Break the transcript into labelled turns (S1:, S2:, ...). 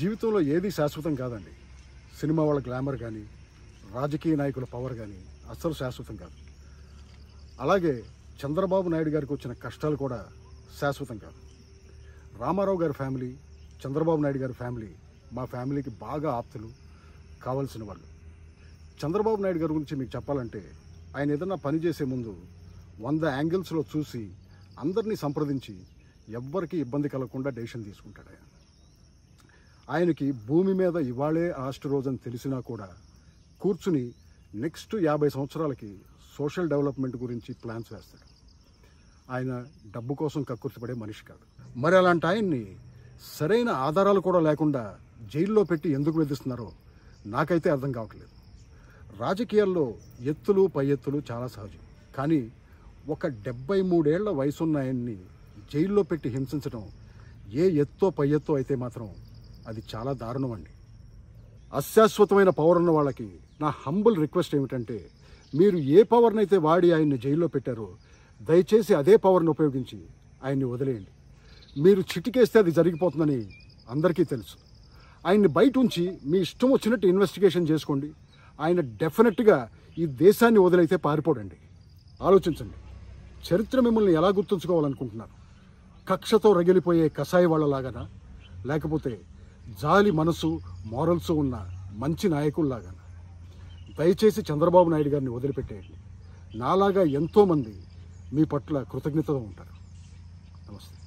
S1: జీవితంలో ఏది శాశ్వతం కాదండి సినిమా వాళ్ళ గ్లామర్ కానీ రాజకీయ నాయకుల పవర్ కానీ అస్సలు శాశ్వతం కాదు అలాగే చంద్రబాబు నాయుడు గారికి వచ్చిన కష్టాలు కూడా శాశ్వతం కాదు రామారావు గారి ఫ్యామిలీ చంద్రబాబు నాయుడు గారి ఫ్యామిలీ మా ఫ్యామిలీకి బాగా ఆప్తులు కావాల్సిన వాళ్ళు చంద్రబాబు నాయుడు గారి గురించి మీకు చెప్పాలంటే ఆయన ఏదన్నా పని చేసే ముందు వంద యాంగిల్స్లో చూసి అందరినీ సంప్రదించి ఎవ్వరికీ ఇబ్బంది కలగకుండా డెసిషన్ తీసుకుంటాడు ఆయన ఆయనకి భూమి మీద ఇవాళే లాస్ట్ రోజు అని తెలిసినా కూడా కూర్చుని నెక్స్ట్ యాభై సంవత్సరాలకి సోషల్ డెవలప్మెంట్ గురించి ప్లాన్స్ వేస్తాడు ఆయన డబ్బు కోసం కక్కుర్తిపడే మనిషి కాదు మరి అలాంటి ఆయన్ని సరైన ఆధారాలు కూడా లేకుండా జైల్లో పెట్టి ఎందుకు వేధిస్తున్నారో నాకైతే అర్థం కావట్లేదు రాజకీయాల్లో ఎత్తులు పై ఎత్తులు చాలా సహజం కానీ ఒక డెబ్బై మూడేళ్ల వయసున్న ఆయన్ని జైల్లో పెట్టి హింసించడం ఏ ఎత్తో పై ఎత్తో అయితే మాత్రం అది చాలా దారుణం అండి అశాశ్వతమైన పవర్ ఉన్న వాళ్ళకి నా హంబుల్ రిక్వెస్ట్ ఏమిటంటే మీరు ఏ అయితే వాడి ఆయన్ని జైల్లో పెట్టారో దయచేసి అదే పవర్ను ఉపయోగించి ఆయన్ని వదిలేయండి మీరు చిటికేస్తే అది జరిగిపోతుందని అందరికీ తెలుసు ఆయన్ని బయట ఉంచి మీ ఇష్టం వచ్చినట్టు ఇన్వెస్టిగేషన్ చేసుకోండి ఆయన డెఫినెట్గా ఈ దేశాన్ని వదిలైతే పారిపోడండి ఆలోచించండి చరిత్ర మిమ్మల్ని ఎలా గుర్తుంచుకోవాలనుకుంటున్నారు కక్షతో రగిలిపోయే కషాయి వాళ్ళలాగానా లేకపోతే జాలి మనసు మోరల్స్ ఉన్న మంచి నాయకుల్లాగా దయచేసి చంద్రబాబు నాయుడు గారిని వదిలిపెట్టేయండి నాలాగా ఎంతోమంది మీ పట్ల కృతజ్ఞతతో ఉంటారు నమస్తే